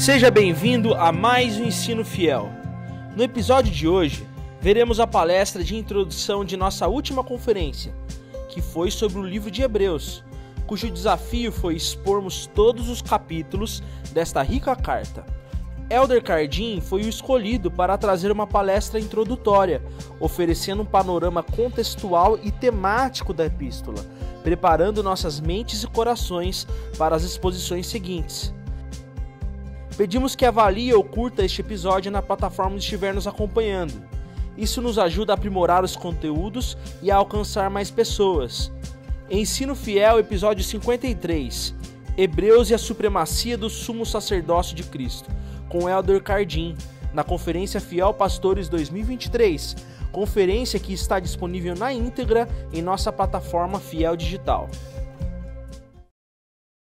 Seja bem-vindo a mais um Ensino Fiel. No episódio de hoje, veremos a palestra de introdução de nossa última conferência, que foi sobre o livro de Hebreus, cujo desafio foi expormos todos os capítulos desta rica carta. Elder Cardim foi o escolhido para trazer uma palestra introdutória, oferecendo um panorama contextual e temático da epístola, preparando nossas mentes e corações para as exposições seguintes. Pedimos que avalie ou curta este episódio na plataforma onde estiver nos acompanhando. Isso nos ajuda a aprimorar os conteúdos e a alcançar mais pessoas. Ensino Fiel, episódio 53. Hebreus e a supremacia do sumo sacerdócio de Cristo, com Elder Cardim, na Conferência Fiel Pastores 2023, conferência que está disponível na íntegra em nossa plataforma Fiel Digital.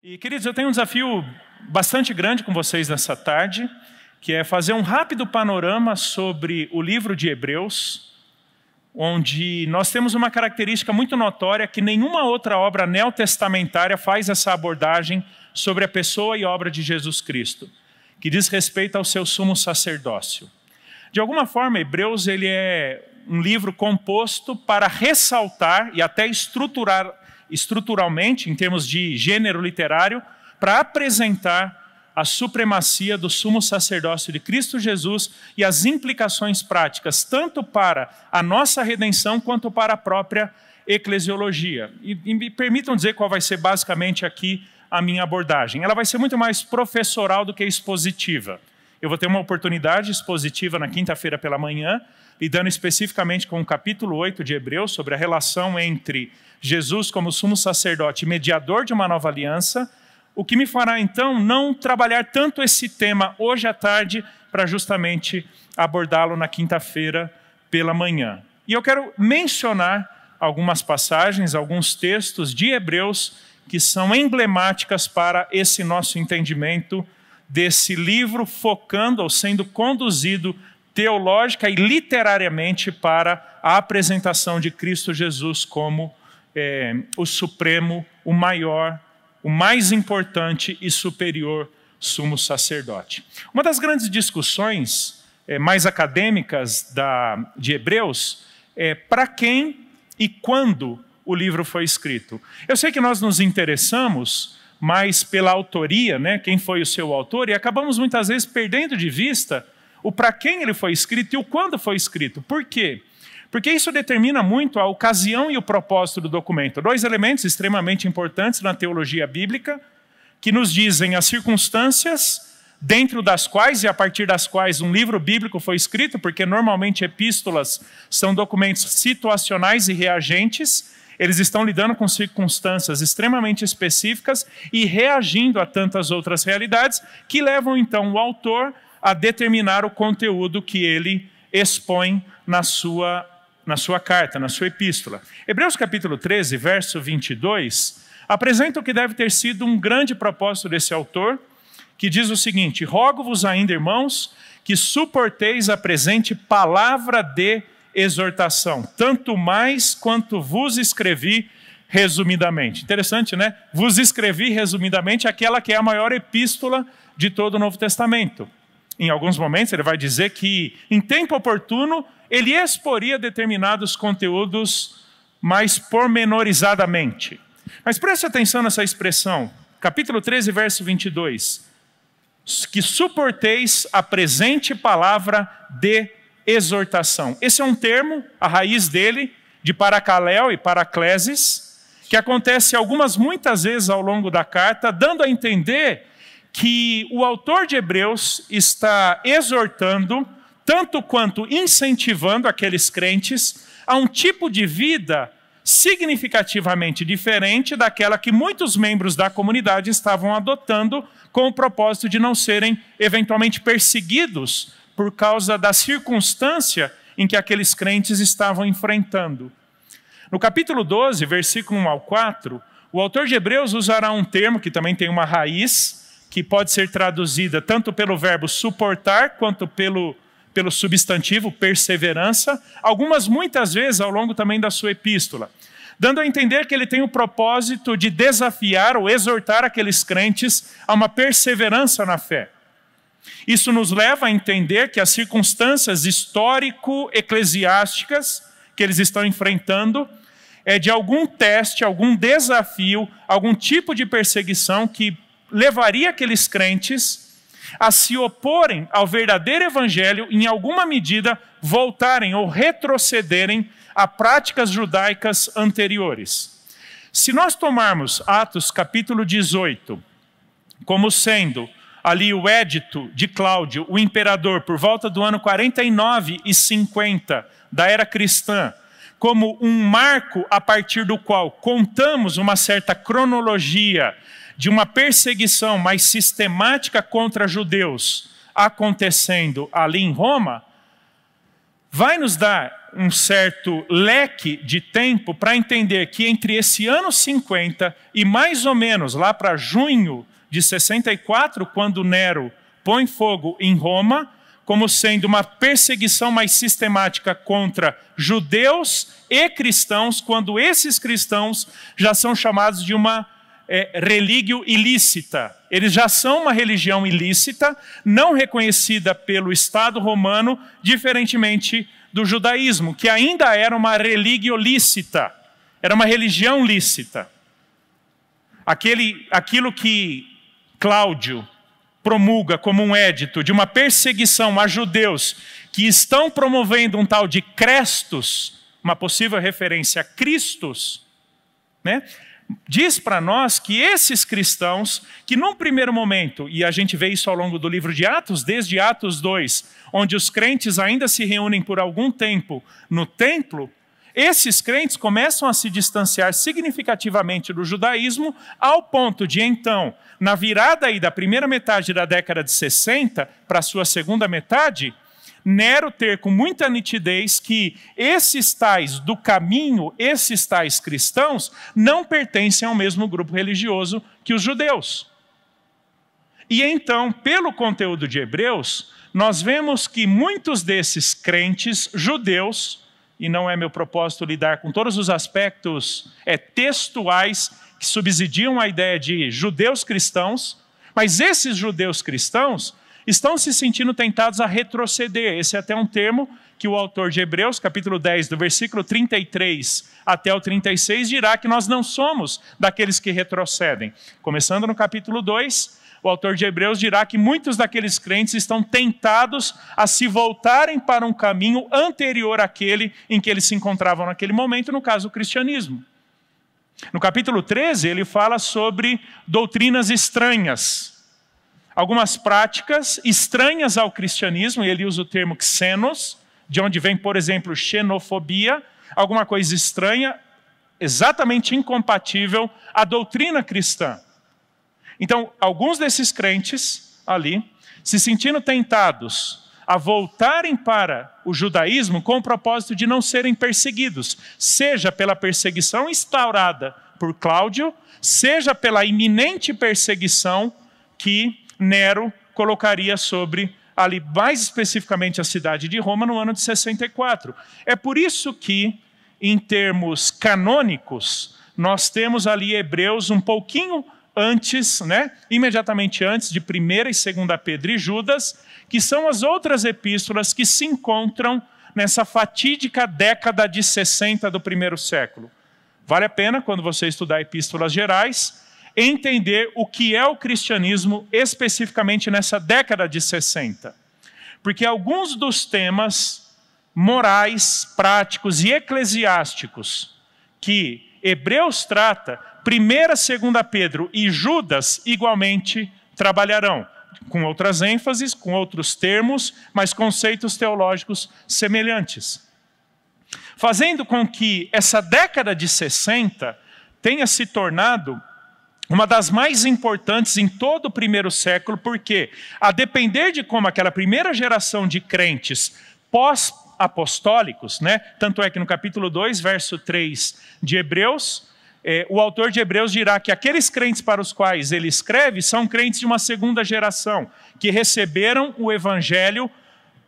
E queridos, eu tenho um desafio bastante grande com vocês nessa tarde, que é fazer um rápido panorama sobre o livro de Hebreus, onde nós temos uma característica muito notória que nenhuma outra obra neotestamentária faz essa abordagem sobre a pessoa e obra de Jesus Cristo, que diz respeito ao seu sumo sacerdócio. De alguma forma, Hebreus ele é um livro composto para ressaltar e até estruturar estruturalmente, em termos de gênero literário, para apresentar a supremacia do sumo sacerdócio de Cristo Jesus e as implicações práticas, tanto para a nossa redenção quanto para a própria eclesiologia. E, e me permitam dizer qual vai ser basicamente aqui a minha abordagem. Ela vai ser muito mais professoral do que expositiva. Eu vou ter uma oportunidade expositiva na quinta-feira pela manhã, lidando especificamente com o capítulo 8 de Hebreus, sobre a relação entre Jesus como sumo sacerdote mediador de uma nova aliança o que me fará então não trabalhar tanto esse tema hoje à tarde para justamente abordá-lo na quinta-feira pela manhã. E eu quero mencionar algumas passagens, alguns textos de Hebreus que são emblemáticas para esse nosso entendimento desse livro, focando ou sendo conduzido teológica e literariamente para a apresentação de Cristo Jesus como é, o supremo, o maior o mais importante e superior sumo sacerdote. Uma das grandes discussões é, mais acadêmicas da, de Hebreus é para quem e quando o livro foi escrito. Eu sei que nós nos interessamos mais pela autoria, né, quem foi o seu autor, e acabamos muitas vezes perdendo de vista o para quem ele foi escrito e o quando foi escrito. Por quê? porque isso determina muito a ocasião e o propósito do documento. Dois elementos extremamente importantes na teologia bíblica, que nos dizem as circunstâncias dentro das quais e a partir das quais um livro bíblico foi escrito, porque normalmente epístolas são documentos situacionais e reagentes, eles estão lidando com circunstâncias extremamente específicas e reagindo a tantas outras realidades que levam então o autor a determinar o conteúdo que ele expõe na sua na sua carta, na sua epístola. Hebreus capítulo 13, verso 22, apresenta o que deve ter sido um grande propósito desse autor, que diz o seguinte: Rogo-vos ainda, irmãos, que suporteis a presente palavra de exortação, tanto mais quanto vos escrevi resumidamente. Interessante, né? Vos escrevi resumidamente aquela que é a maior epístola de todo o Novo Testamento. Em alguns momentos ele vai dizer que, em tempo oportuno, ele exporia determinados conteúdos mais pormenorizadamente. Mas preste atenção nessa expressão, capítulo 13, verso 22. Que suporteis a presente palavra de exortação. Esse é um termo, a raiz dele, de paracaléu e paracleses, que acontece algumas muitas vezes ao longo da carta, dando a entender que o autor de Hebreus está exortando tanto quanto incentivando aqueles crentes a um tipo de vida significativamente diferente daquela que muitos membros da comunidade estavam adotando com o propósito de não serem eventualmente perseguidos por causa da circunstância em que aqueles crentes estavam enfrentando. No capítulo 12, versículo 1 ao 4, o autor de Hebreus usará um termo que também tem uma raiz, que pode ser traduzida tanto pelo verbo suportar quanto pelo pelo substantivo perseverança, algumas muitas vezes ao longo também da sua epístola, dando a entender que ele tem o propósito de desafiar ou exortar aqueles crentes a uma perseverança na fé. Isso nos leva a entender que as circunstâncias histórico-eclesiásticas que eles estão enfrentando é de algum teste, algum desafio, algum tipo de perseguição que levaria aqueles crentes a se oporem ao verdadeiro evangelho, em alguma medida voltarem ou retrocederem a práticas judaicas anteriores. Se nós tomarmos Atos capítulo 18 como sendo ali o édito de Cláudio, o imperador, por volta do ano 49 e 50 da era cristã, como um marco a partir do qual contamos uma certa cronologia de uma perseguição mais sistemática contra judeus acontecendo ali em Roma, vai nos dar um certo leque de tempo para entender que entre esse ano 50 e mais ou menos lá para junho de 64, quando Nero põe fogo em Roma, como sendo uma perseguição mais sistemática contra judeus e cristãos, quando esses cristãos já são chamados de uma é, religio ilícita. Eles já são uma religião ilícita, não reconhecida pelo Estado romano, diferentemente do judaísmo, que ainda era uma religio lícita, era uma religião lícita. Aquele, aquilo que Cláudio promulga como um édito de uma perseguição a judeus que estão promovendo um tal de Crestos, uma possível referência a Cristos, né? diz para nós que esses cristãos, que num primeiro momento, e a gente vê isso ao longo do livro de Atos, desde Atos 2, onde os crentes ainda se reúnem por algum tempo no templo, esses crentes começam a se distanciar significativamente do judaísmo, ao ponto de então, na virada aí da primeira metade da década de 60 para a sua segunda metade, Nero ter com muita nitidez que esses tais do caminho, esses tais cristãos, não pertencem ao mesmo grupo religioso que os judeus. E então, pelo conteúdo de Hebreus, nós vemos que muitos desses crentes judeus, e não é meu propósito lidar com todos os aspectos é, textuais que subsidiam a ideia de judeus cristãos, mas esses judeus cristãos estão se sentindo tentados a retroceder. Esse é até um termo que o autor de Hebreus, capítulo 10, do versículo 33 até o 36, dirá que nós não somos daqueles que retrocedem. Começando no capítulo 2, o autor de Hebreus dirá que muitos daqueles crentes estão tentados a se voltarem para um caminho anterior àquele em que eles se encontravam naquele momento, no caso, o cristianismo. No capítulo 13, ele fala sobre doutrinas estranhas algumas práticas estranhas ao cristianismo, e ele usa o termo xenos, de onde vem, por exemplo, xenofobia, alguma coisa estranha, exatamente incompatível à doutrina cristã. Então, alguns desses crentes ali, se sentindo tentados a voltarem para o judaísmo com o propósito de não serem perseguidos, seja pela perseguição instaurada por Cláudio, seja pela iminente perseguição que Nero colocaria sobre ali, mais especificamente a cidade de Roma, no ano de 64. É por isso que, em termos canônicos, nós temos ali Hebreus um pouquinho antes, né, imediatamente antes de 1 e 2 Pedro e Judas, que são as outras epístolas que se encontram nessa fatídica década de 60 do primeiro século. Vale a pena, quando você estudar epístolas gerais, entender o que é o cristianismo especificamente nessa década de 60. Porque alguns dos temas morais, práticos e eclesiásticos que Hebreus trata, 1 Segunda 2 Pedro e Judas igualmente trabalharão, com outras ênfases, com outros termos, mas conceitos teológicos semelhantes. Fazendo com que essa década de 60 tenha se tornado uma das mais importantes em todo o primeiro século, porque, a depender de como aquela primeira geração de crentes pós-apostólicos, né? tanto é que no capítulo 2, verso 3 de Hebreus, eh, o autor de Hebreus dirá que aqueles crentes para os quais ele escreve são crentes de uma segunda geração, que receberam o evangelho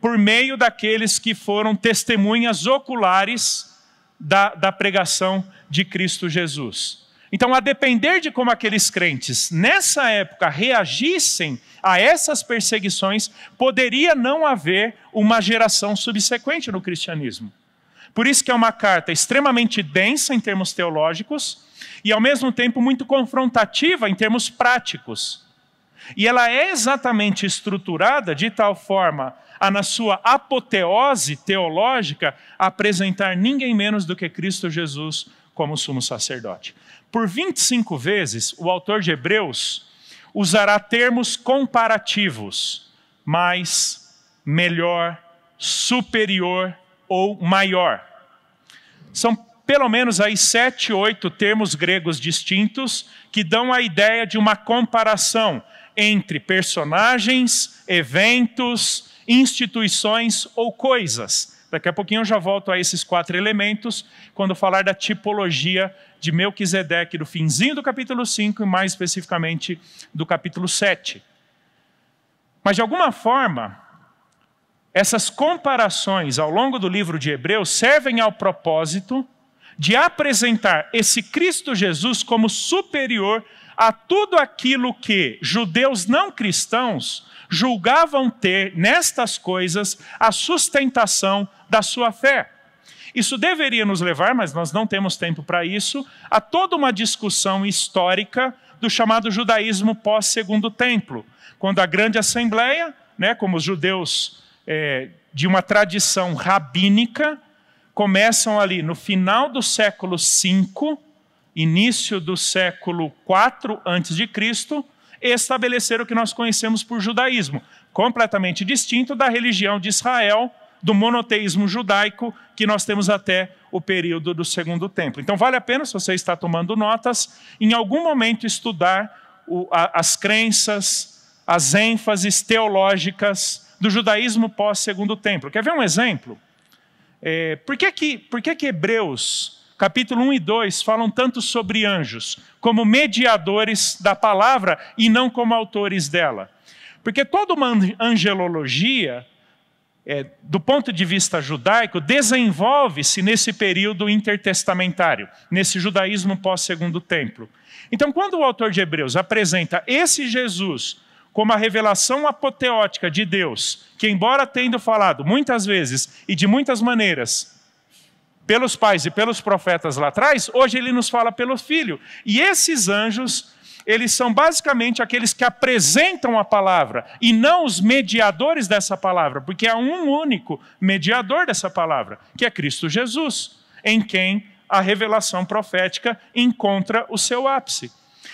por meio daqueles que foram testemunhas oculares da, da pregação de Cristo Jesus. Então, a depender de como aqueles crentes nessa época reagissem a essas perseguições, poderia não haver uma geração subsequente no cristianismo. Por isso que é uma carta extremamente densa em termos teológicos e ao mesmo tempo muito confrontativa em termos práticos. E ela é exatamente estruturada de tal forma a na sua apoteose teológica apresentar ninguém menos do que Cristo Jesus como sumo sacerdote. Por 25 vezes, o autor de Hebreus usará termos comparativos, mais, melhor, superior ou maior. São pelo menos aí sete, oito termos gregos distintos que dão a ideia de uma comparação entre personagens, eventos, instituições ou coisas Daqui a pouquinho eu já volto a esses quatro elementos quando falar da tipologia de Melquisedeque do finzinho do capítulo 5 e mais especificamente do capítulo 7. Mas de alguma forma, essas comparações ao longo do livro de Hebreus servem ao propósito de apresentar esse Cristo Jesus como superior a tudo aquilo que judeus não cristãos julgavam ter nestas coisas a sustentação da sua fé. Isso deveria nos levar, mas nós não temos tempo para isso, a toda uma discussão histórica do chamado judaísmo pós-segundo templo, quando a grande assembleia, né, como os judeus é, de uma tradição rabínica, começam ali no final do século V, início do século IV a.C., estabelecer o que nós conhecemos por judaísmo, completamente distinto da religião de Israel, do monoteísmo judaico que nós temos até o período do Segundo Templo. Então, vale a pena, se você está tomando notas, em algum momento estudar o, a, as crenças, as ênfases teológicas do judaísmo pós-Segundo Templo. Quer ver um exemplo? É, por, que, que, por que, que Hebreus capítulo 1 e 2 falam tanto sobre anjos, como mediadores da palavra e não como autores dela. Porque toda uma angelologia é, do ponto de vista judaico, desenvolve-se nesse período intertestamentário, nesse judaísmo pós-segundo templo. Então, quando o autor de Hebreus apresenta esse Jesus como a revelação apoteótica de Deus, que, embora tendo falado muitas vezes e de muitas maneiras pelos pais e pelos profetas lá atrás, hoje ele nos fala pelo Filho. E esses anjos eles são basicamente aqueles que apresentam a palavra e não os mediadores dessa palavra, porque há um único mediador dessa palavra, que é Cristo Jesus, em quem a revelação profética encontra o seu ápice.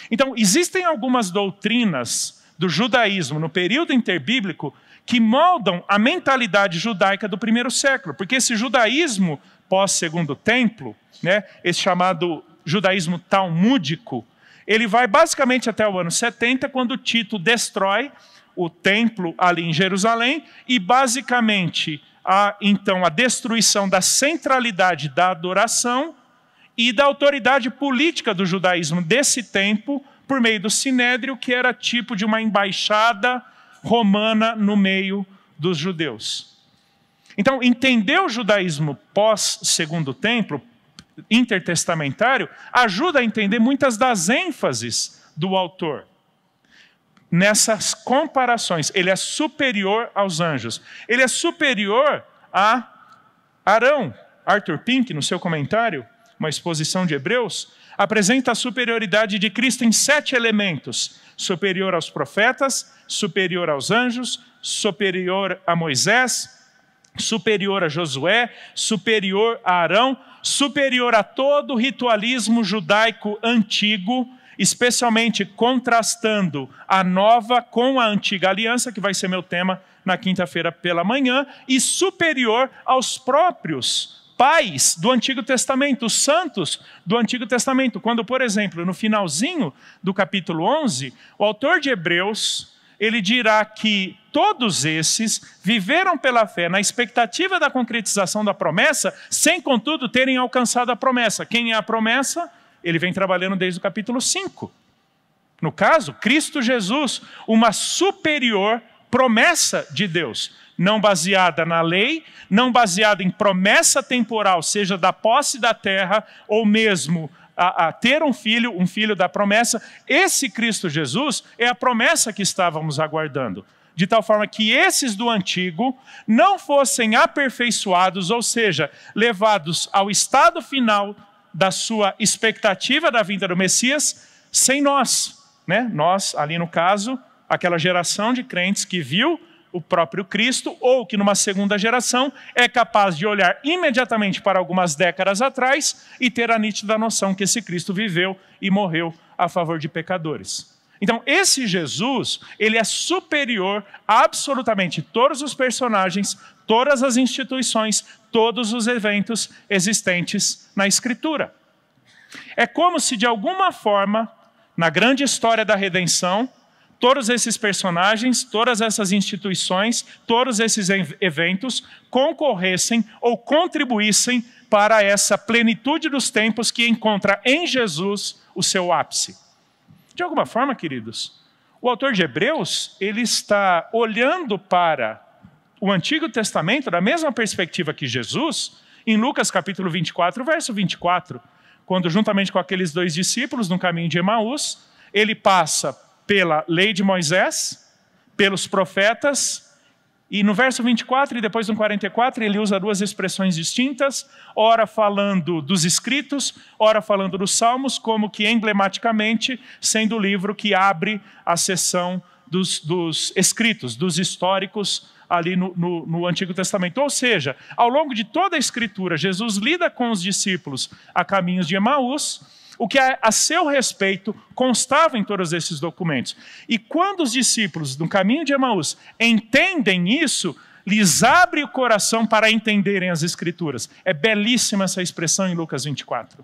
Então, existem algumas doutrinas do judaísmo no período interbíblico que moldam a mentalidade judaica do primeiro século, porque esse judaísmo pós-segundo templo, né, esse chamado judaísmo talmúdico, ele vai basicamente até o ano 70, quando Tito destrói o templo ali em Jerusalém e basicamente a então a destruição da centralidade da adoração e da autoridade política do judaísmo desse tempo por meio do sinédrio, que era tipo de uma embaixada romana no meio dos judeus. Então, entender o judaísmo pós Segundo Templo, intertestamentário ajuda a entender muitas das ênfases do autor. Nessas comparações, ele é superior aos anjos. Ele é superior a Arão. Arthur Pink, no seu comentário, uma exposição de Hebreus, apresenta a superioridade de Cristo em sete elementos: superior aos profetas, superior aos anjos, superior a Moisés, superior a Josué, superior a Arão, superior a todo o ritualismo judaico antigo, especialmente contrastando a nova com a antiga aliança, que vai ser meu tema na quinta-feira pela manhã, e superior aos próprios pais do Antigo Testamento, os santos do Antigo Testamento. Quando, por exemplo, no finalzinho do capítulo 11, o autor de Hebreus, ele dirá que todos esses viveram pela fé na expectativa da concretização da promessa, sem contudo terem alcançado a promessa. Quem é a promessa? Ele vem trabalhando desde o capítulo 5. No caso, Cristo Jesus, uma superior promessa de Deus, não baseada na lei, não baseada em promessa temporal, seja da posse da terra ou mesmo a, a, ter um filho, um filho da promessa. Esse Cristo Jesus é a promessa que estávamos aguardando de tal forma que esses do antigo não fossem aperfeiçoados, ou seja, levados ao estado final da sua expectativa da vinda do Messias, sem nós. Né? Nós, ali no caso, aquela geração de crentes que viu o próprio Cristo, ou que numa segunda geração é capaz de olhar imediatamente para algumas décadas atrás e ter a nítida noção que esse Cristo viveu e morreu a favor de pecadores. Então, esse Jesus, ele é superior a absolutamente todos os personagens, todas as instituições, todos os eventos existentes na Escritura. É como se, de alguma forma, na grande história da redenção, todos esses personagens, todas essas instituições, todos esses eventos concorressem ou contribuíssem para essa plenitude dos tempos que encontra em Jesus o seu ápice. De alguma forma, queridos, o autor de Hebreus, ele está olhando para o Antigo Testamento da mesma perspectiva que Jesus, em Lucas capítulo 24, verso 24, quando juntamente com aqueles dois discípulos no caminho de Emaús, ele passa pela lei de Moisés, pelos profetas, e no verso 24 e depois no 44, ele usa duas expressões distintas, ora falando dos escritos, ora falando dos salmos, como que emblematicamente sendo o livro que abre a sessão dos, dos escritos, dos históricos ali no, no, no, Antigo Testamento. Ou seja, ao longo de toda a Escritura, Jesus lida com os discípulos a caminhos de Emaús o que é a, seu respeito constava em todos esses documentos. E quando os discípulos, do caminho de Emaús, entendem isso, lhes abre o coração para entenderem as Escrituras. É belíssima essa expressão em Lucas 24.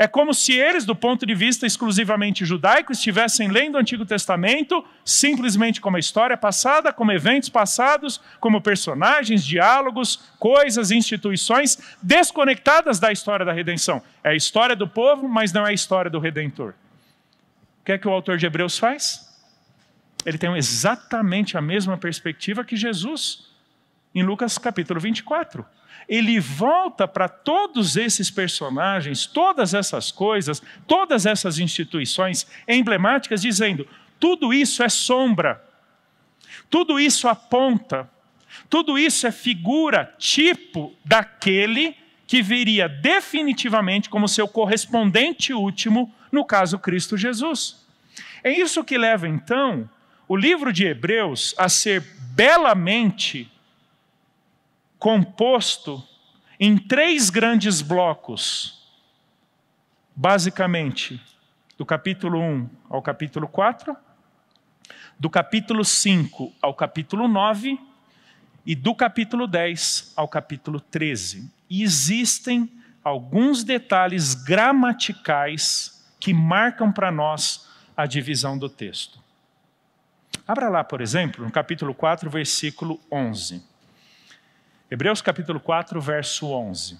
É como se eles, do ponto de vista exclusivamente judaico, estivessem lendo o Antigo Testamento simplesmente como a história passada, como eventos passados, como personagens, diálogos, coisas, instituições desconectadas da história da redenção. É a história do povo, mas não é a história do redentor. O que é que o autor de Hebreus faz? Ele tem exatamente a mesma perspectiva que Jesus em Lucas capítulo 24 ele volta para todos esses personagens, todas essas coisas, todas essas instituições emblemáticas, dizendo: tudo isso é sombra, tudo isso aponta, tudo isso é figura, tipo daquele que viria definitivamente como seu correspondente último, no caso Cristo Jesus. É isso que leva então o livro de Hebreus a ser belamente composto em três grandes blocos, basicamente, do capítulo 1 ao capítulo 4, do capítulo 5 ao capítulo 9 e do capítulo 10 ao capítulo 13. E existem alguns detalhes gramaticais que marcam para nós a divisão do texto. Abra lá, por exemplo, no capítulo 4, versículo 11. Hebreus capítulo 4, verso 11.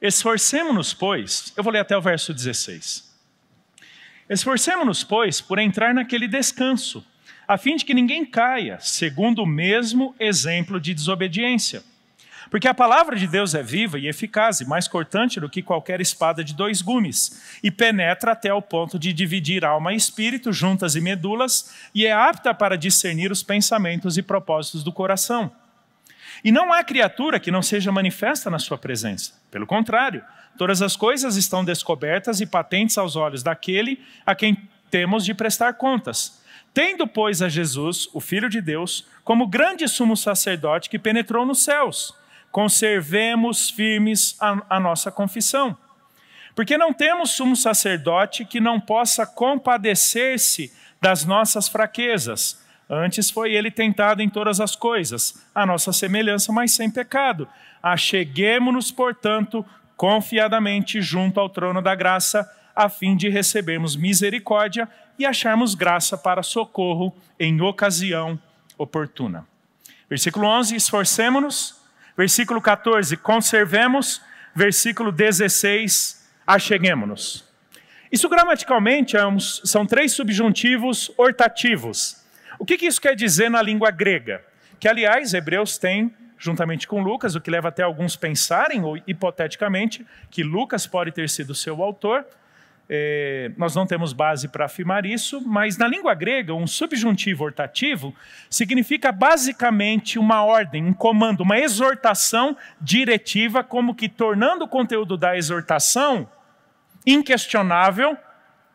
Esforcemo-nos, pois, eu vou ler até o verso 16. Esforcemo-nos, pois, por entrar naquele descanso, a fim de que ninguém caia, segundo o mesmo exemplo de desobediência porque a palavra de Deus é viva e eficaz e mais cortante do que qualquer espada de dois gumes, e penetra até o ponto de dividir alma e espírito, juntas e medulas, e é apta para discernir os pensamentos e propósitos do coração. E não há criatura que não seja manifesta na sua presença. Pelo contrário, todas as coisas estão descobertas e patentes aos olhos daquele a quem temos de prestar contas. Tendo, pois, a Jesus, o Filho de Deus, como grande sumo sacerdote que penetrou nos céus conservemos firmes a, a nossa confissão. Porque não temos sumo sacerdote que não possa compadecer-se das nossas fraquezas. Antes foi ele tentado em todas as coisas, a nossa semelhança, mas sem pecado. Acheguemo-nos, portanto, confiadamente junto ao trono da graça, a fim de recebermos misericórdia e acharmos graça para socorro em ocasião oportuna. Versículo 11: Esforcemo-nos Versículo 14, conservemos. Versículo 16, acheguemos-nos. Isso gramaticalmente é são três subjuntivos hortativos. O que, que isso quer dizer na língua grega? Que, aliás, Hebreus tem, juntamente com Lucas, o que leva até alguns pensarem, ou hipoteticamente, que Lucas pode ter sido seu autor, é, nós não temos base para afirmar isso, mas na língua grega, um subjuntivo hortativo significa basicamente uma ordem, um comando, uma exortação diretiva, como que tornando o conteúdo da exortação inquestionável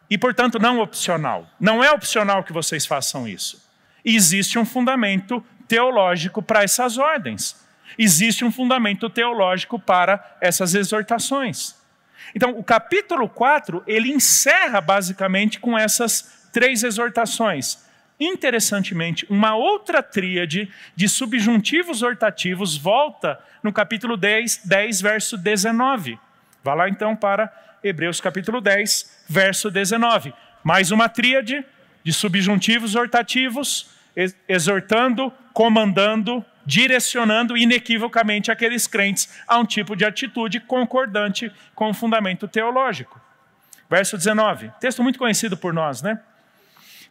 e, portanto, não opcional. Não é opcional que vocês façam isso. Existe um fundamento teológico para essas ordens. Existe um fundamento teológico para essas exortações. Então, o capítulo 4, ele encerra basicamente com essas três exortações. Interessantemente, uma outra tríade de subjuntivos hortativos volta no capítulo 10, 10 verso 19. Vá lá então para Hebreus capítulo 10, verso 19. Mais uma tríade de subjuntivos hortativos, exortando, comandando direcionando inequivocamente aqueles crentes a um tipo de atitude concordante com o fundamento teológico. Verso 19, texto muito conhecido por nós, né?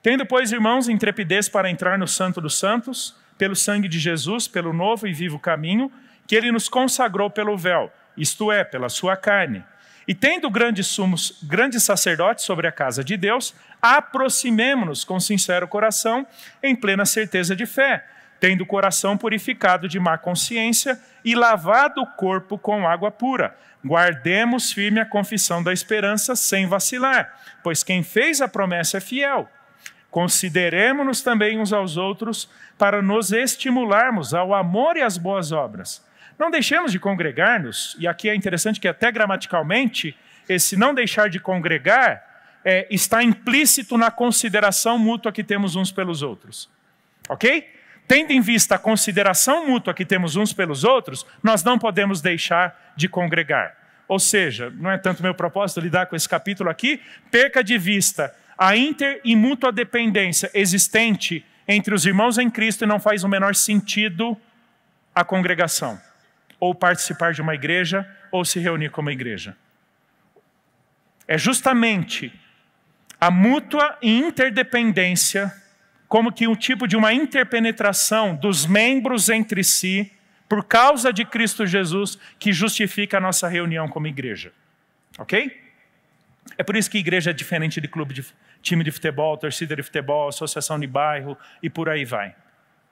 Tendo, pois, irmãos, intrepidez para entrar no Santo dos Santos, pelo sangue de Jesus, pelo novo e vivo caminho, que ele nos consagrou pelo véu, isto é, pela sua carne. E tendo grandes sumos, grandes sacerdotes sobre a casa de Deus, aproximemo-nos com sincero coração, em plena certeza de fé tendo o coração purificado de má consciência e lavado o corpo com água pura. Guardemos firme a confissão da esperança sem vacilar, pois quem fez a promessa é fiel. Consideremos-nos também uns aos outros para nos estimularmos ao amor e às boas obras. Não deixemos de congregar-nos, e aqui é interessante que até gramaticalmente, esse não deixar de congregar é, está implícito na consideração mútua que temos uns pelos outros. Ok? Tendo em vista a consideração mútua que temos uns pelos outros, nós não podemos deixar de congregar. Ou seja, não é tanto meu propósito lidar com esse capítulo aqui, perca de vista a inter e mútua dependência existente entre os irmãos em Cristo e não faz o menor sentido a congregação, ou participar de uma igreja, ou se reunir como igreja. É justamente a mútua interdependência como que um tipo de uma interpenetração dos membros entre si, por causa de Cristo Jesus, que justifica a nossa reunião como igreja. Ok? É por isso que igreja é diferente de clube de time de futebol, torcida de futebol, associação de bairro e por aí vai.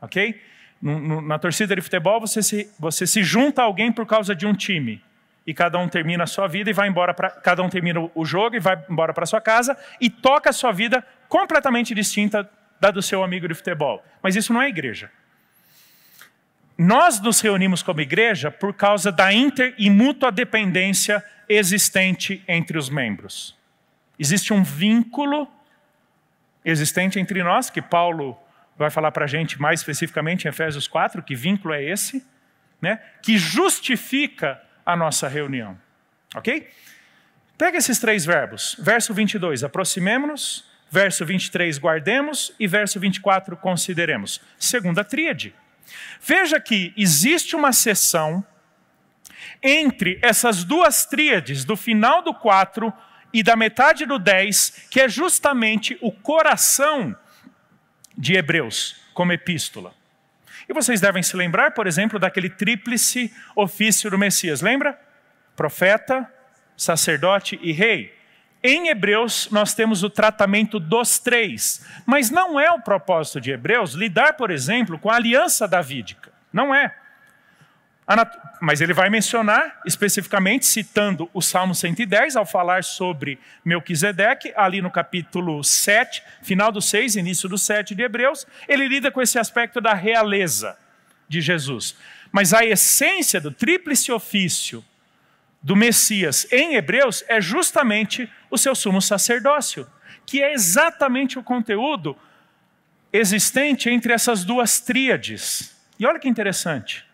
Ok? Na torcida de futebol, você se, você se junta a alguém por causa de um time. E cada um termina a sua vida e vai embora para. Cada um termina o jogo e vai embora para sua casa e toca a sua vida completamente distinta da do seu amigo de futebol. Mas isso não é igreja. Nós nos reunimos como igreja por causa da inter e mútua dependência existente entre os membros. Existe um vínculo existente entre nós, que Paulo vai falar para a gente mais especificamente em Efésios 4, que vínculo é esse, né? que justifica a nossa reunião. Ok? Pega esses três verbos. Verso 22, aproximemos-nos Verso 23, guardemos. E verso 24, consideremos. Segunda tríade. Veja que existe uma seção entre essas duas tríades, do final do 4 e da metade do 10, que é justamente o coração de Hebreus, como epístola. E vocês devem se lembrar, por exemplo, daquele tríplice ofício do Messias, lembra? Profeta, sacerdote e rei. Em Hebreus, nós temos o tratamento dos três, mas não é o propósito de Hebreus lidar, por exemplo, com a aliança davídica. Não é. Mas ele vai mencionar especificamente, citando o Salmo 110, ao falar sobre Melquisedeque, ali no capítulo 7, final do 6, início do 7 de Hebreus, ele lida com esse aspecto da realeza de Jesus. Mas a essência do tríplice ofício do Messias em Hebreus é justamente o seu sumo sacerdócio, que é exatamente o conteúdo existente entre essas duas tríades. E olha que interessante.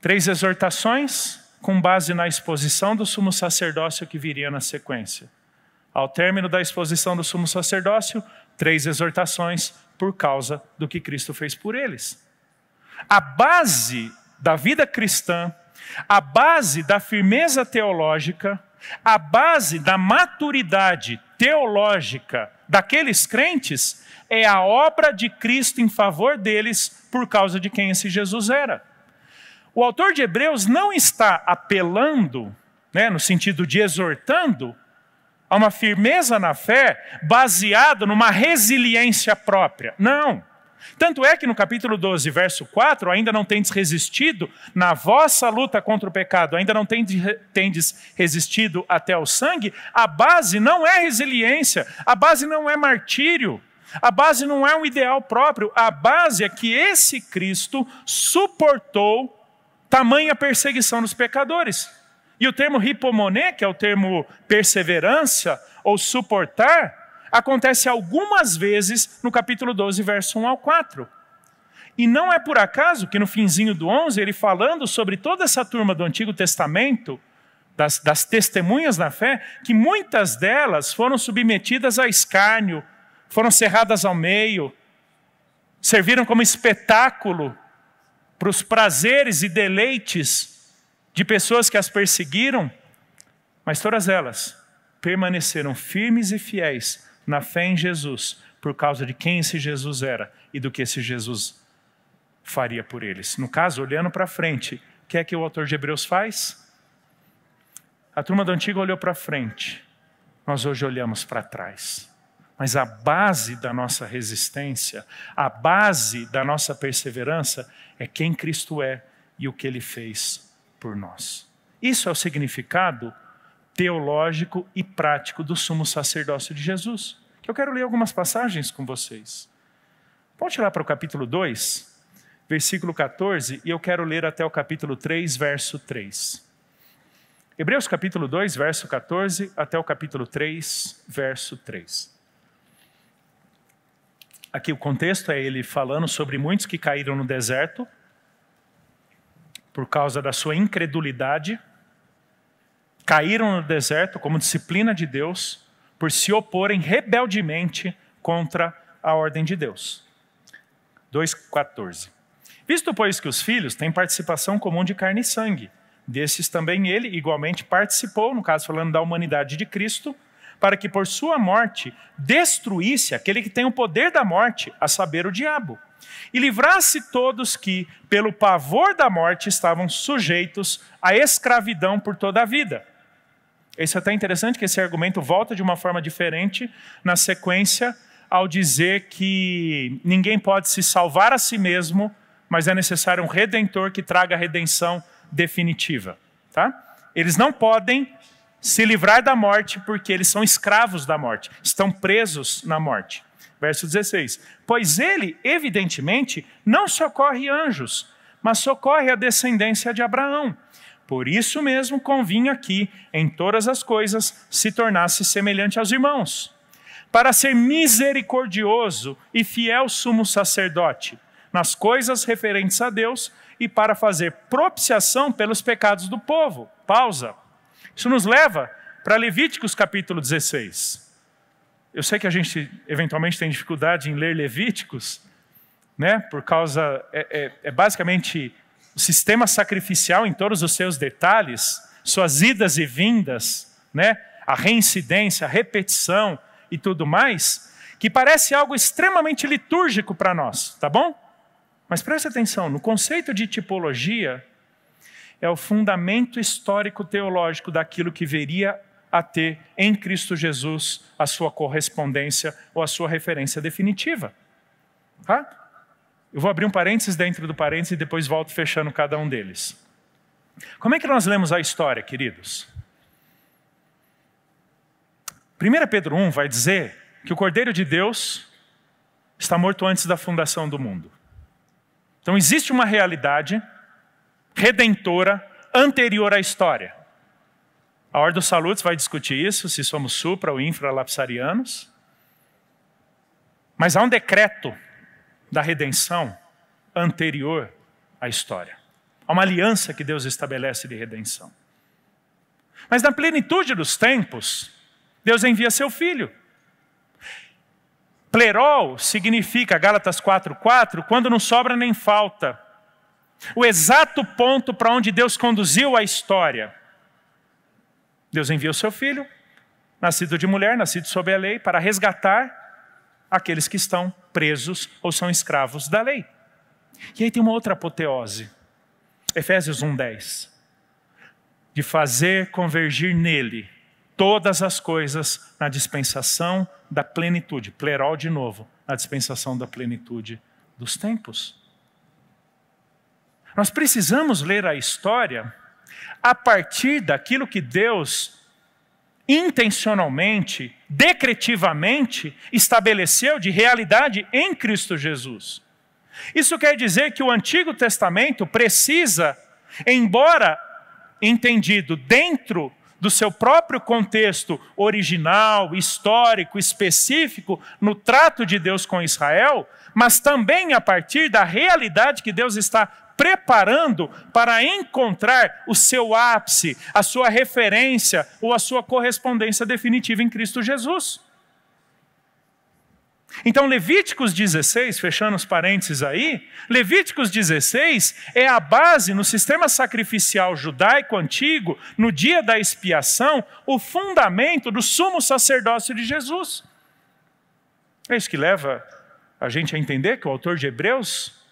Três exortações com base na exposição do sumo sacerdócio que viria na sequência. Ao término da exposição do sumo sacerdócio, três exortações por causa do que Cristo fez por eles. A base da vida cristã a base da firmeza teológica, a base da maturidade teológica daqueles crentes é a obra de Cristo em favor deles por causa de quem esse Jesus era. O autor de Hebreus não está apelando, né, no sentido de exortando, a uma firmeza na fé baseada numa resiliência própria. Não. Tanto é que no capítulo 12, verso 4, ainda não tendes resistido na vossa luta contra o pecado, ainda não tendes resistido até o sangue, a base não é resiliência, a base não é martírio, a base não é um ideal próprio, a base é que esse Cristo suportou tamanha perseguição dos pecadores. E o termo hipomoné, que é o termo perseverança ou suportar, acontece algumas vezes no capítulo 12, verso 1 ao 4. E não é por acaso que no finzinho do 11, ele falando sobre toda essa turma do Antigo Testamento, das, das testemunhas da fé, que muitas delas foram submetidas a escárnio, foram cerradas ao meio, serviram como espetáculo para os prazeres e deleites de pessoas que as perseguiram, mas todas elas permaneceram firmes e fiéis na fé em Jesus, por causa de quem esse Jesus era e do que esse Jesus faria por eles. No caso, olhando para frente, o que é que o autor de Hebreus faz? A turma do antigo olhou para frente, nós hoje olhamos para trás. Mas a base da nossa resistência, a base da nossa perseverança é quem Cristo é e o que ele fez por nós. Isso é o significado teológico e prático do sumo sacerdócio de Jesus. Que Eu quero ler algumas passagens com vocês. Pode ir lá para o capítulo 2, versículo 14, e eu quero ler até o capítulo 3, verso 3. Hebreus capítulo 2, verso 14 até o capítulo 3, verso 3. Aqui o contexto é ele falando sobre muitos que caíram no deserto por causa da sua incredulidade caíram no deserto como disciplina de Deus por se oporem rebeldemente contra a ordem de Deus. 2,14. Visto, pois, que os filhos têm participação comum de carne e sangue, desses também ele igualmente participou, no caso falando da humanidade de Cristo, para que por sua morte destruísse aquele que tem o poder da morte, a saber, o diabo, e livrasse todos que, pelo pavor da morte, estavam sujeitos à escravidão por toda a vida. Isso é até interessante que esse argumento volta de uma forma diferente na sequência ao dizer que ninguém pode se salvar a si mesmo, mas é necessário um redentor que traga a redenção definitiva, tá? Eles não podem se livrar da morte porque eles são escravos da morte, estão presos na morte. Verso 16: Pois ele, evidentemente, não socorre anjos, mas socorre a descendência de Abraão. Por isso mesmo convinha que, em todas as coisas, se tornasse semelhante aos irmãos, para ser misericordioso e fiel sumo sacerdote nas coisas referentes a Deus e para fazer propiciação pelos pecados do povo. Pausa. Isso nos leva para Levíticos capítulo 16. Eu sei que a gente eventualmente tem dificuldade em ler Levíticos, né? Por causa é, é, é basicamente o sistema sacrificial em todos os seus detalhes, suas idas e vindas, né? a reincidência, a repetição e tudo mais, que parece algo extremamente litúrgico para nós, tá bom? Mas preste atenção, no conceito de tipologia, é o fundamento histórico teológico daquilo que veria a ter em Cristo Jesus a sua correspondência ou a sua referência definitiva. Tá? Eu vou abrir um parênteses dentro do parênteses e depois volto fechando cada um deles. Como é que nós lemos a história, queridos? 1 Pedro 1 vai dizer que o Cordeiro de Deus está morto antes da fundação do mundo. Então existe uma realidade redentora anterior à história. A Ordem dos Salutes vai discutir isso, se somos supra ou infralapsarianos. Mas há um decreto da redenção anterior à história. Há uma aliança que Deus estabelece de redenção. Mas na plenitude dos tempos, Deus envia seu filho. Plerol significa, Gálatas 4,4, quando não sobra nem falta. O exato ponto para onde Deus conduziu a história. Deus envia o seu filho, nascido de mulher, nascido sob a lei, para resgatar aqueles que estão presos ou são escravos da lei. E aí tem uma outra apoteose. Efésios 1:10. De fazer convergir nele todas as coisas na dispensação da plenitude, plural de novo, na dispensação da plenitude dos tempos. Nós precisamos ler a história a partir daquilo que Deus intencionalmente, decretivamente estabeleceu de realidade em Cristo Jesus. Isso quer dizer que o Antigo Testamento precisa, embora entendido dentro do seu próprio contexto original, histórico, específico, no trato de Deus com Israel, mas também a partir da realidade que Deus está preparando para encontrar o seu ápice, a sua referência ou a sua correspondência definitiva em Cristo Jesus. Então, Levíticos 16, fechando os parênteses aí, Levíticos 16 é a base no sistema sacrificial judaico antigo, no dia da expiação, o fundamento do sumo sacerdócio de Jesus. É isso que leva a gente a entender que o autor de Hebreus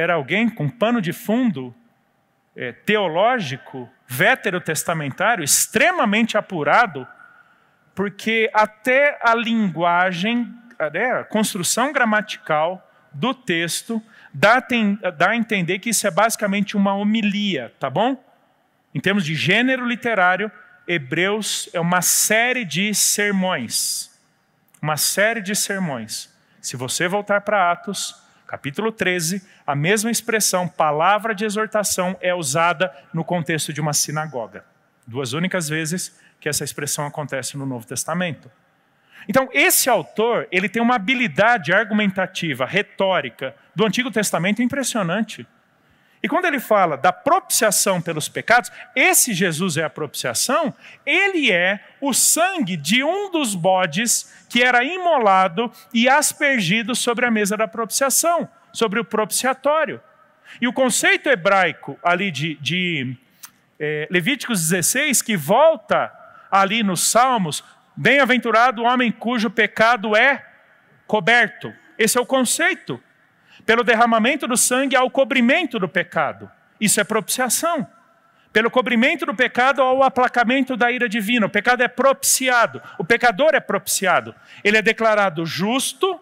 era alguém com pano de fundo é, teológico, veterotestamentário, extremamente apurado, porque até a linguagem, né, a construção gramatical do texto dá, tem, dá a entender que isso é basicamente uma homilia, tá bom? Em termos de gênero literário, Hebreus é uma série de sermões. Uma série de sermões. Se você voltar para Atos, capítulo 13, a mesma expressão, palavra de exortação, é usada no contexto de uma sinagoga. Duas únicas vezes que essa expressão acontece no Novo Testamento. Então, esse autor, ele tem uma habilidade argumentativa, retórica, do Antigo Testamento impressionante. E quando ele fala da propiciação pelos pecados, esse Jesus é a propiciação, ele é o sangue de um dos bodes que era imolado e aspergido sobre a mesa da propiciação, sobre o propiciatório. E o conceito hebraico ali de, de é, Levíticos 16, que volta ali nos Salmos, bem-aventurado o homem cujo pecado é coberto. Esse é o conceito pelo derramamento do sangue ao cobrimento do pecado. Isso é propiciação. Pelo cobrimento do pecado ao aplacamento da ira divina. O pecado é propiciado. O pecador é propiciado. Ele é declarado justo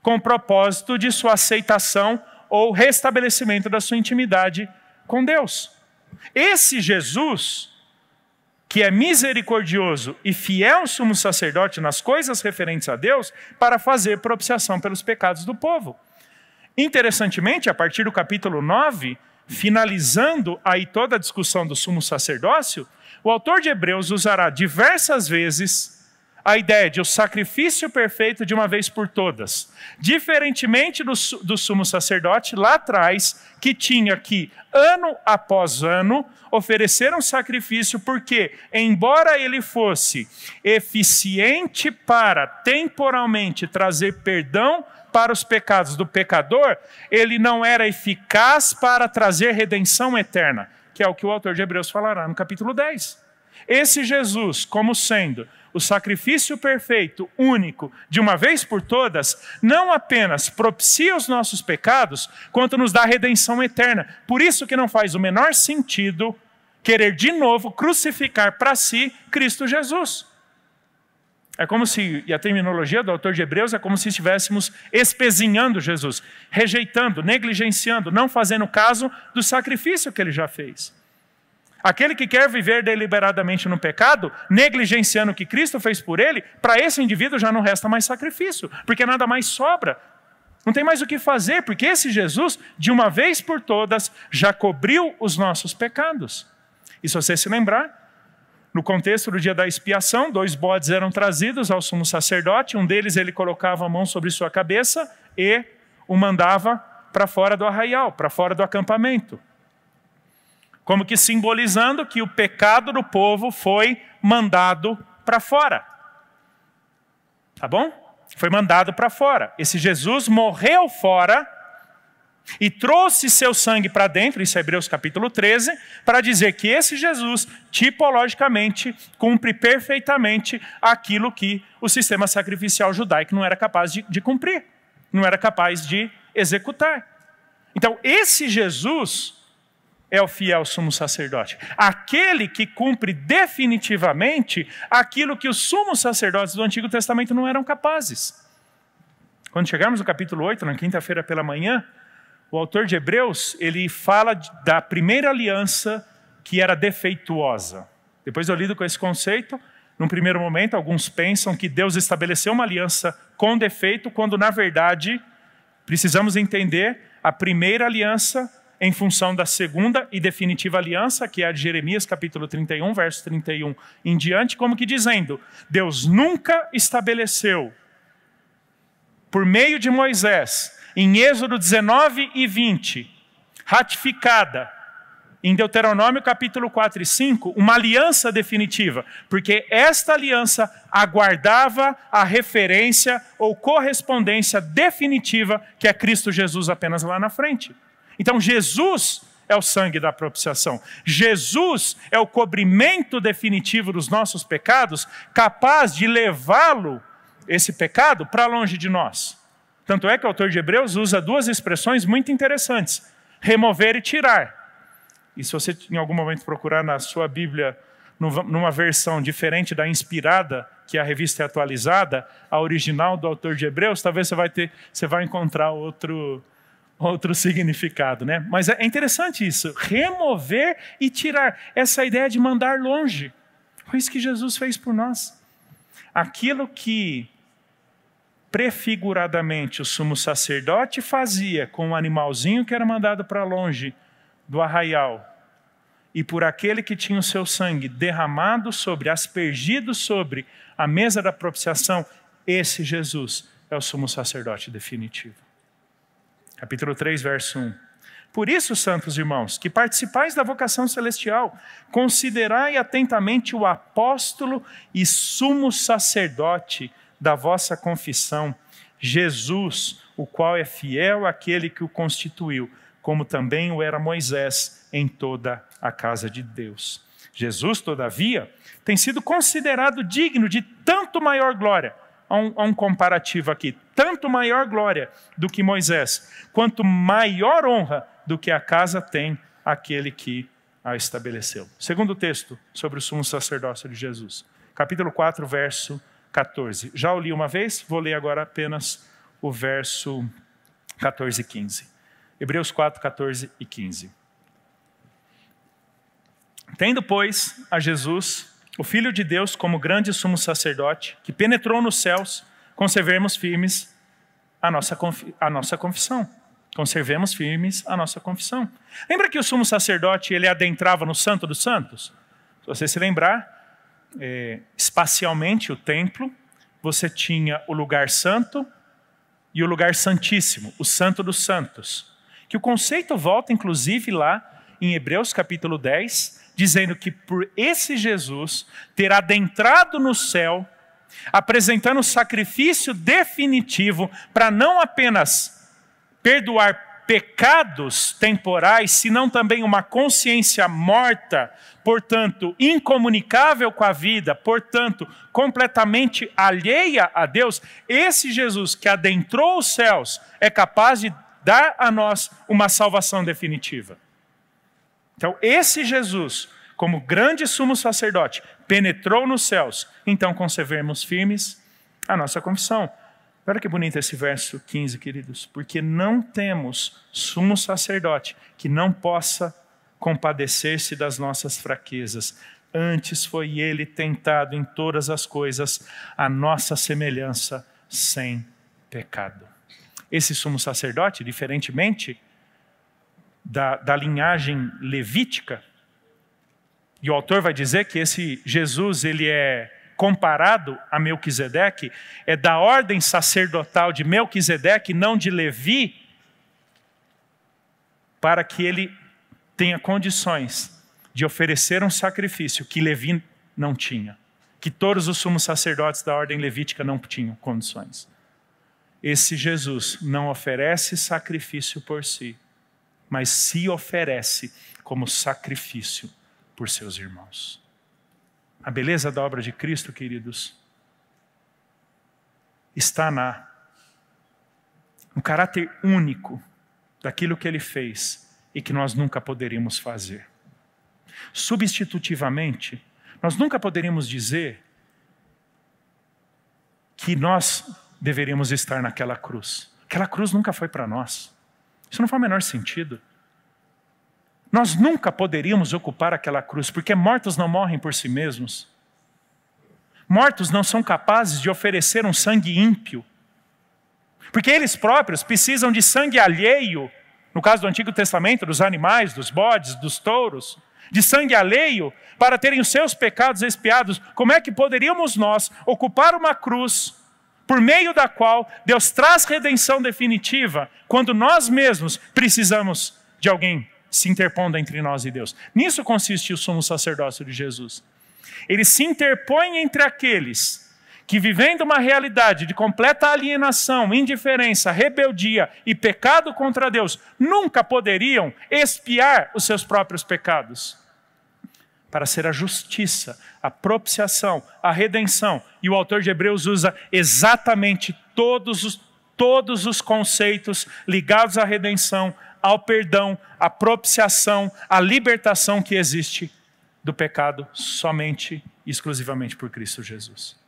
com o propósito de sua aceitação ou restabelecimento da sua intimidade com Deus. Esse Jesus, que é misericordioso e fiel sumo sacerdote nas coisas referentes a Deus, para fazer propiciação pelos pecados do povo. Interessantemente, a partir do capítulo 9, finalizando aí toda a discussão do sumo sacerdócio, o autor de Hebreus usará diversas vezes a ideia de o sacrifício perfeito de uma vez por todas. Diferentemente do, do sumo sacerdote lá atrás, que tinha que, ano após ano, oferecer um sacrifício, porque, embora ele fosse eficiente para temporalmente trazer perdão para os pecados do pecador, ele não era eficaz para trazer redenção eterna, que é o que o autor de Hebreus falará no capítulo 10. Esse Jesus, como sendo o sacrifício perfeito, único, de uma vez por todas, não apenas propicia os nossos pecados, quanto nos dá redenção eterna. Por isso que não faz o menor sentido querer de novo crucificar para si Cristo Jesus. É como se, e a terminologia do autor de Hebreus é como se estivéssemos espezinhando Jesus, rejeitando, negligenciando, não fazendo caso do sacrifício que ele já fez. Aquele que quer viver deliberadamente no pecado, negligenciando o que Cristo fez por ele, para esse indivíduo já não resta mais sacrifício, porque nada mais sobra. Não tem mais o que fazer, porque esse Jesus, de uma vez por todas, já cobriu os nossos pecados. E se você se lembrar, no contexto do dia da expiação, dois bodes eram trazidos ao sumo sacerdote, um deles ele colocava a mão sobre sua cabeça e o mandava para fora do arraial, para fora do acampamento. Como que simbolizando que o pecado do povo foi mandado para fora. Tá bom? Foi mandado para fora. Esse Jesus morreu fora e trouxe seu sangue para dentro, isso é Hebreus capítulo 13, para dizer que esse Jesus, tipologicamente, cumpre perfeitamente aquilo que o sistema sacrificial judaico não era capaz de, de cumprir, não era capaz de executar. Então, esse Jesus é o fiel sumo sacerdote, aquele que cumpre definitivamente aquilo que os sumos sacerdotes do Antigo Testamento não eram capazes. Quando chegarmos no capítulo 8, na quinta-feira pela manhã, o autor de Hebreus, ele fala da primeira aliança que era defeituosa. Depois eu lido com esse conceito. Num primeiro momento, alguns pensam que Deus estabeleceu uma aliança com defeito, quando na verdade precisamos entender a primeira aliança em função da segunda e definitiva aliança, que é a de Jeremias capítulo 31, verso 31 em diante, como que dizendo: Deus nunca estabeleceu por meio de Moisés em Êxodo 19 e 20, ratificada em Deuteronômio capítulo 4 e 5, uma aliança definitiva, porque esta aliança aguardava a referência ou correspondência definitiva que é Cristo Jesus apenas lá na frente. Então Jesus é o sangue da propiciação. Jesus é o cobrimento definitivo dos nossos pecados, capaz de levá-lo, esse pecado, para longe de nós. Tanto é que o autor de Hebreus usa duas expressões muito interessantes: remover e tirar. E se você em algum momento procurar na sua Bíblia, numa versão diferente da inspirada, que a revista é atualizada, a original do autor de Hebreus, talvez você vai, ter, você vai encontrar outro, outro significado. Né? Mas é interessante isso: remover e tirar. Essa ideia de mandar longe. Foi isso que Jesus fez por nós. Aquilo que prefiguradamente o sumo sacerdote fazia com o um animalzinho que era mandado para longe do arraial, e por aquele que tinha o seu sangue derramado sobre, aspergido sobre a mesa da propiciação, esse Jesus é o sumo sacerdote definitivo. Capítulo 3, verso 1. Por isso, santos irmãos, que participais da vocação celestial, considerai atentamente o apóstolo e sumo sacerdote da vossa confissão, Jesus, o qual é fiel àquele que o constituiu, como também o era Moisés em toda a casa de Deus. Jesus, todavia, tem sido considerado digno de tanto maior glória. Há um, há um, comparativo aqui: tanto maior glória do que Moisés, quanto maior honra do que a casa tem aquele que a estabeleceu. Segundo texto sobre o sumo sacerdócio de Jesus, capítulo 4, verso 14. Já o li uma vez, vou ler agora apenas o verso 14 e 15. Hebreus 4, 14 e 15. Tendo, pois, a Jesus, o Filho de Deus, como grande sumo sacerdote, que penetrou nos céus, conservemos firmes a nossa, a nossa confissão. Conservemos firmes a nossa confissão. Lembra que o sumo sacerdote ele adentrava no Santo dos Santos? Se você se lembrar, é, espacialmente o templo, você tinha o lugar santo e o lugar santíssimo, o santo dos santos. Que o conceito volta inclusive lá em Hebreus capítulo 10, dizendo que por esse Jesus ter adentrado no céu, apresentando o sacrifício definitivo para não apenas perdoar pecados temporais, senão também uma consciência morta, portanto, incomunicável com a vida, portanto, completamente alheia a Deus, esse Jesus que adentrou os céus é capaz de dar a nós uma salvação definitiva. Então, esse Jesus, como grande sumo sacerdote, penetrou nos céus, então conservemos firmes a nossa confissão. Olha que bonito esse verso 15, queridos. Porque não temos sumo sacerdote que não possa compadecer-se das nossas fraquezas. Antes foi ele tentado em todas as coisas, a nossa semelhança, sem pecado. Esse sumo sacerdote, diferentemente da, da linhagem levítica, e o autor vai dizer que esse Jesus, ele é comparado a Melquisedeque, é da ordem sacerdotal de Melquisedeque, não de Levi, para que ele tenha condições de oferecer um sacrifício que Levi não tinha, que todos os sumos sacerdotes da ordem levítica não tinham condições. Esse Jesus não oferece sacrifício por si, mas se oferece como sacrifício por seus irmãos. A beleza da obra de Cristo, queridos, está na no caráter único daquilo que ele fez e que nós nunca poderíamos fazer. Substitutivamente, nós nunca poderíamos dizer que nós deveríamos estar naquela cruz. Aquela cruz nunca foi para nós. Isso não faz o menor sentido. Nós nunca poderíamos ocupar aquela cruz, porque mortos não morrem por si mesmos. Mortos não são capazes de oferecer um sangue ímpio, porque eles próprios precisam de sangue alheio, no caso do Antigo Testamento, dos animais, dos bodes, dos touros, de sangue alheio, para terem os seus pecados expiados. Como é que poderíamos nós ocupar uma cruz por meio da qual Deus traz redenção definitiva, quando nós mesmos precisamos de alguém se interpondo entre nós e Deus. Nisso consiste o sumo sacerdócio de Jesus. Ele se interpõe entre aqueles que, vivendo uma realidade de completa alienação, indiferença, rebeldia e pecado contra Deus, nunca poderiam espiar os seus próprios pecados. Para ser a justiça, a propiciação, a redenção. E o autor de Hebreus usa exatamente todos os, todos os conceitos ligados à redenção, ao perdão, à propiciação, à libertação que existe do pecado somente e exclusivamente por Cristo Jesus.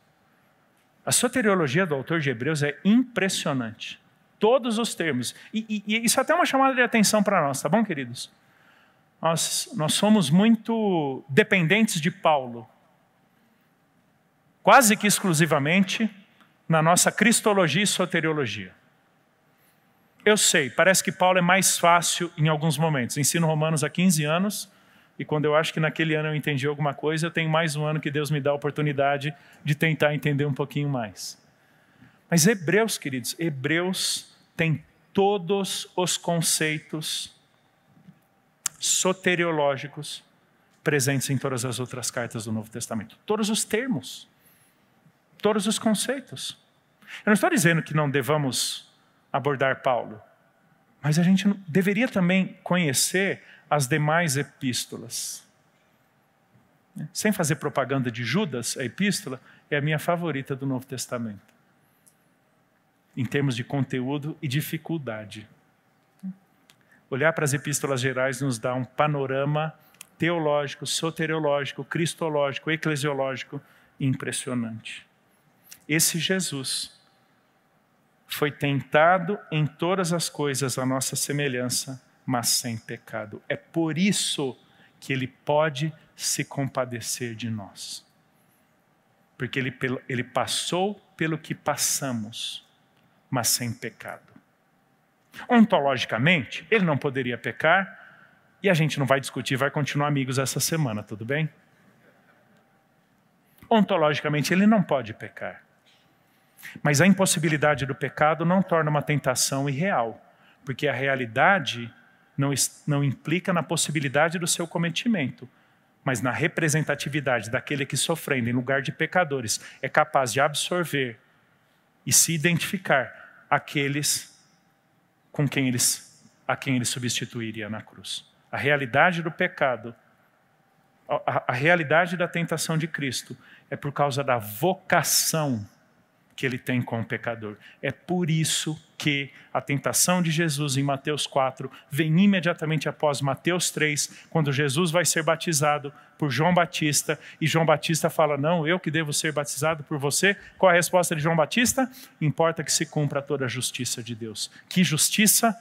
A soteriologia do autor de Hebreus é impressionante. Todos os termos. E, e, e isso é até uma chamada de atenção para nós, tá bom, queridos? Nós, nós somos muito dependentes de Paulo. Quase que exclusivamente na nossa cristologia e soteriologia. Eu sei, parece que Paulo é mais fácil em alguns momentos. Ensino Romanos há 15 anos, e quando eu acho que naquele ano eu entendi alguma coisa, eu tenho mais um ano que Deus me dá a oportunidade de tentar entender um pouquinho mais. Mas Hebreus, queridos, Hebreus tem todos os conceitos soteriológicos presentes em todas as outras cartas do Novo Testamento. Todos os termos, todos os conceitos. Eu não estou dizendo que não devamos abordar Paulo. Mas a gente deveria também conhecer as demais epístolas. Sem fazer propaganda de Judas, a epístola é a minha favorita do Novo Testamento, em termos de conteúdo e dificuldade. Olhar para as epístolas gerais nos dá um panorama teológico, soteriológico, cristológico, eclesiológico impressionante. Esse Jesus foi tentado em todas as coisas a nossa semelhança, mas sem pecado. É por isso que ele pode se compadecer de nós. Porque ele, ele passou pelo que passamos, mas sem pecado. Ontologicamente, ele não poderia pecar, e a gente não vai discutir, vai continuar amigos essa semana, tudo bem? Ontologicamente, ele não pode pecar. Mas a impossibilidade do pecado não torna uma tentação irreal, porque a realidade não, não implica na possibilidade do seu cometimento, mas na representatividade daquele que, sofrendo em lugar de pecadores, é capaz de absorver e se identificar aqueles com quem eles a quem ele substituiria na cruz. A realidade do pecado, a, a, a realidade da tentação de Cristo é por causa da vocação que ele tem com o pecador. É por isso que a tentação de Jesus em Mateus 4 vem imediatamente após Mateus 3, quando Jesus vai ser batizado por João Batista e João Batista fala: Não, eu que devo ser batizado por você. Qual é a resposta de João Batista? Importa que se cumpra toda a justiça de Deus. Que justiça?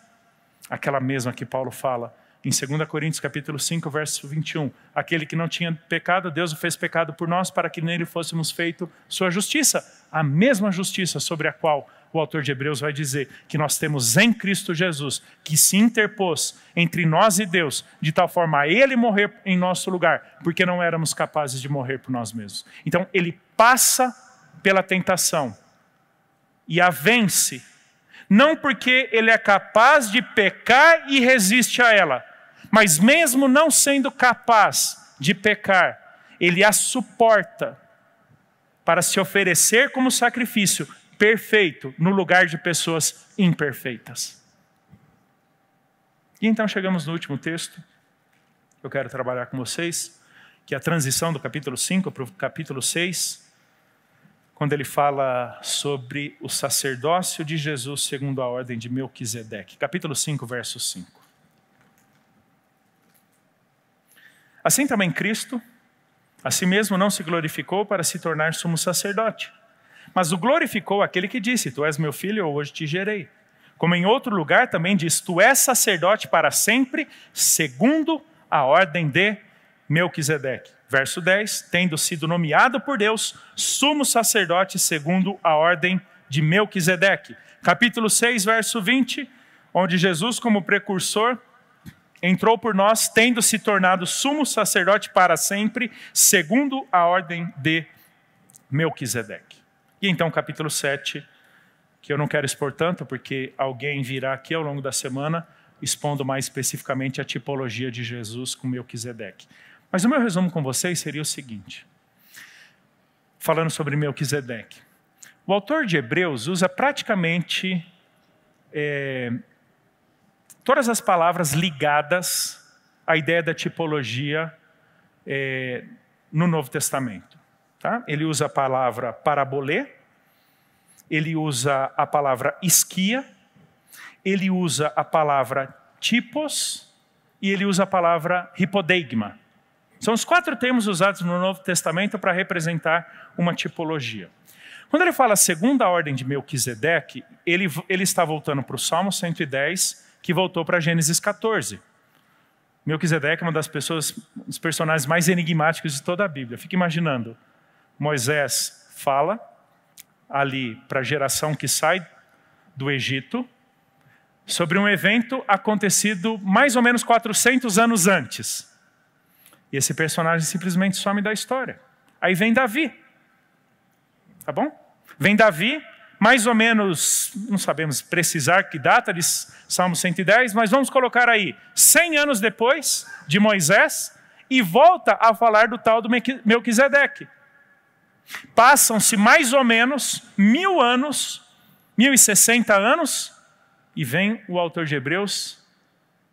Aquela mesma que Paulo fala em 2 Coríntios capítulo 5, verso 21. Aquele que não tinha pecado, Deus o fez pecado por nós para que nele fôssemos feito sua justiça a mesma justiça sobre a qual o autor de Hebreus vai dizer que nós temos em Cristo Jesus, que se interpôs entre nós e Deus, de tal forma a ele morrer em nosso lugar, porque não éramos capazes de morrer por nós mesmos. Então, ele passa pela tentação e a vence, não porque ele é capaz de pecar e resiste a ela, mas mesmo não sendo capaz de pecar, ele a suporta para se oferecer como sacrifício perfeito no lugar de pessoas imperfeitas. E então chegamos no último texto que eu quero trabalhar com vocês, que é a transição do capítulo 5 para o capítulo 6, quando ele fala sobre o sacerdócio de Jesus segundo a ordem de Melquisedeque. Capítulo 5, verso 5. Assim também Cristo a si mesmo não se glorificou para se tornar sumo sacerdote, mas o glorificou aquele que disse: Tu és meu filho, eu hoje te gerei. Como em outro lugar também diz: Tu és sacerdote para sempre, segundo a ordem de Melquisedeque. Verso 10: Tendo sido nomeado por Deus sumo sacerdote segundo a ordem de Melquisedeque. Capítulo 6, verso 20, onde Jesus, como precursor, entrou por nós, tendo se tornado sumo sacerdote para sempre, segundo a ordem de Melquisedeque. E então, capítulo 7, que eu não quero expor tanto, porque alguém virá aqui ao longo da semana expondo mais especificamente a tipologia de Jesus com Melquisedeque. Mas o meu resumo com vocês seria o seguinte, falando sobre Melquisedeque. O autor de Hebreus usa praticamente é, todas as palavras ligadas à ideia da tipologia é, no Novo Testamento. Tá? Ele usa a palavra parabolê, ele usa a palavra esquia, ele usa a palavra tipos e ele usa a palavra hipodeigma. São os quatro termos usados no Novo Testamento para representar uma tipologia. Quando ele fala segunda ordem de Melquisedeque, ele, ele está voltando para o Salmo 110, que voltou para Gênesis 14. Melquisedeque é uma das pessoas, um dos personagens mais enigmáticos de toda a Bíblia. Fica imaginando, Moisés fala ali para a geração que sai do Egito sobre um evento acontecido mais ou menos 400 anos antes. E esse personagem simplesmente some da história. Aí vem Davi. Tá bom? Vem Davi mais ou menos, não sabemos precisar que data de Salmo 110, mas vamos colocar aí, 100 anos depois de Moisés, e volta a falar do tal do Melquisedeque. Passam-se mais ou menos mil anos, 1060 anos, e vem o autor de Hebreus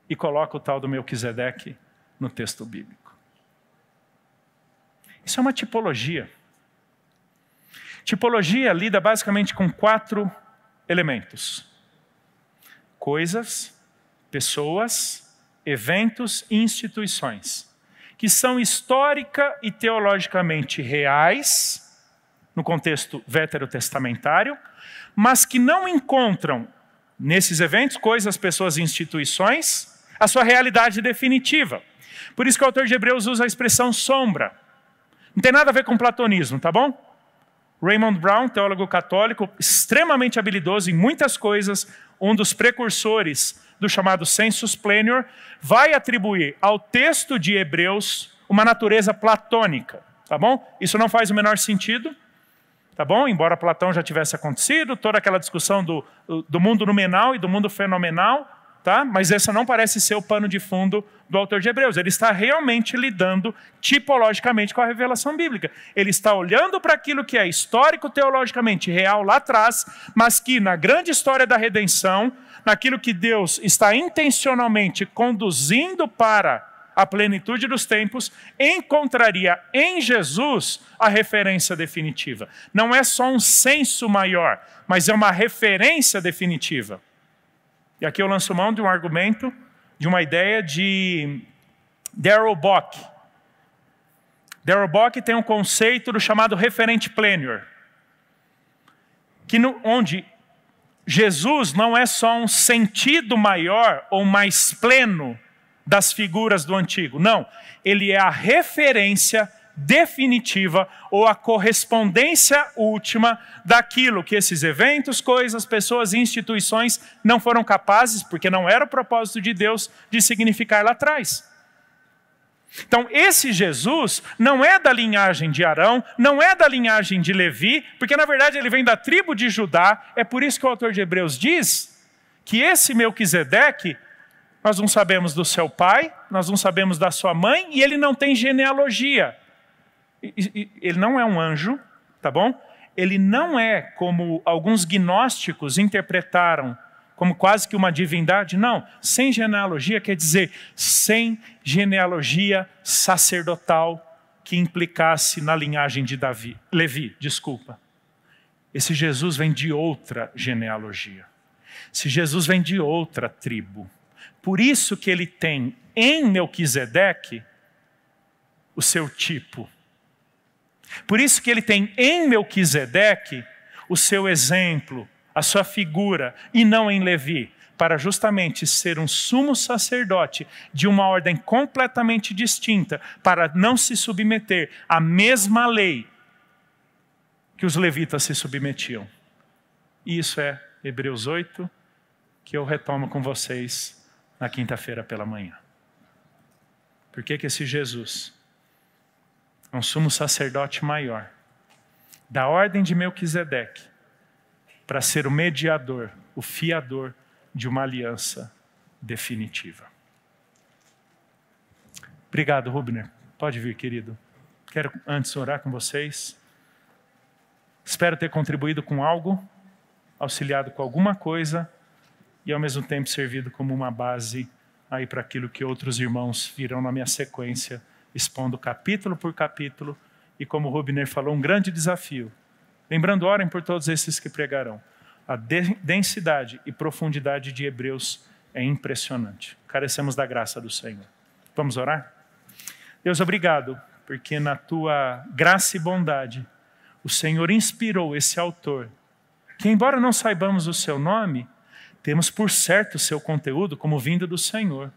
e coloca o tal do Melquisedeque no texto bíblico. Isso é uma tipologia. Tipologia lida basicamente com quatro elementos: coisas, pessoas, eventos e instituições, que são histórica e teologicamente reais, no contexto veterotestamentário, mas que não encontram nesses eventos, coisas, pessoas e instituições, a sua realidade definitiva. Por isso que o autor de Hebreus usa a expressão sombra. Não tem nada a ver com platonismo, tá bom? Raymond Brown, teólogo católico, extremamente habilidoso em muitas coisas, um dos precursores do chamado sensus plenior, vai atribuir ao texto de Hebreus uma natureza platônica, tá bom? Isso não faz o menor sentido, tá bom? Embora Platão já tivesse acontecido, toda aquela discussão do, do mundo noumenal e do mundo fenomenal, tá? Mas essa não parece ser o pano de fundo do autor de Hebreus. Ele está realmente lidando tipologicamente com a revelação bíblica. Ele está olhando para aquilo que é histórico teologicamente real lá atrás, mas que na grande história da redenção, naquilo que Deus está intencionalmente conduzindo para a plenitude dos tempos, encontraria em Jesus a referência definitiva. Não é só um senso maior, mas é uma referência definitiva. E aqui eu lanço mão de um argumento, de uma ideia de Darrell Bock. Darrell Bock tem um conceito do chamado referente plenior, que no, onde Jesus não é só um sentido maior ou mais pleno das figuras do antigo, não, ele é a referência definitiva ou a correspondência última daquilo que esses eventos, coisas, pessoas e instituições não foram capazes, porque não era o propósito de Deus, de significar lá atrás. Então, esse Jesus não é da linhagem de Arão, não é da linhagem de Levi, porque na verdade ele vem da tribo de Judá, é por isso que o autor de Hebreus diz que esse Melquisedeque, nós não sabemos do seu pai, nós não sabemos da sua mãe, e ele não tem genealogia. Ele não é um anjo, tá bom? Ele não é como alguns gnósticos interpretaram, como quase que uma divindade. Não, sem genealogia quer dizer sem genealogia sacerdotal que implicasse na linhagem de Davi, Levi, desculpa. Esse Jesus vem de outra genealogia. Esse Jesus vem de outra tribo. Por isso que ele tem em Melquisedeque o seu tipo por isso que ele tem em Melquisedeque o seu exemplo, a sua figura, e não em Levi, para justamente ser um sumo sacerdote de uma ordem completamente distinta, para não se submeter à mesma lei que os levitas se submetiam. E isso é Hebreus 8, que eu retomo com vocês na quinta-feira pela manhã. Por que, que esse Jesus um sumo sacerdote maior, da ordem de Melquisedeque, para ser o mediador, o fiador de uma aliança definitiva. Obrigado, Rubner. Pode vir, querido. Quero antes orar com vocês. Espero ter contribuído com algo, auxiliado com alguma coisa e ao mesmo tempo servido como uma base aí para aquilo que outros irmãos virão na minha sequência expondo capítulo por capítulo e, como Rubner falou, um grande desafio. Lembrando, orem por todos esses que pregarão. A densidade e profundidade de Hebreus é impressionante. Carecemos da graça do Senhor. Vamos orar? Deus, obrigado, porque na tua graça e bondade o Senhor inspirou esse autor, que, embora não saibamos o seu nome, temos por certo o seu conteúdo como vindo do Senhor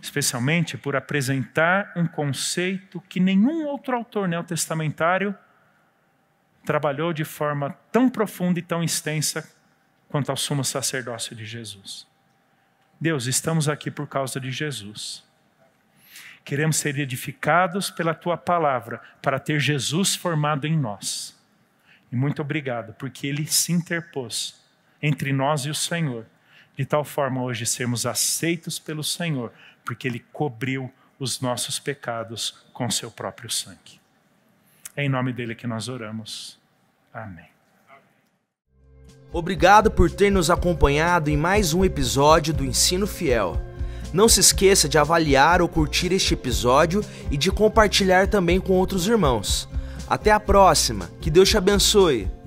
especialmente por apresentar um conceito que nenhum outro autor neotestamentário trabalhou de forma tão profunda e tão extensa quanto ao sumo sacerdócio de Jesus. Deus, estamos aqui por causa de Jesus. Queremos ser edificados pela tua palavra, para ter Jesus formado em nós. E muito obrigado, porque ele se interpôs entre nós e o Senhor, de tal forma hoje sermos aceitos pelo Senhor, porque ele cobriu os nossos pecados com seu próprio sangue. É em nome dele que nós oramos. Amém. Obrigado por ter nos acompanhado em mais um episódio do Ensino Fiel. Não se esqueça de avaliar ou curtir este episódio e de compartilhar também com outros irmãos. Até a próxima, que Deus te abençoe!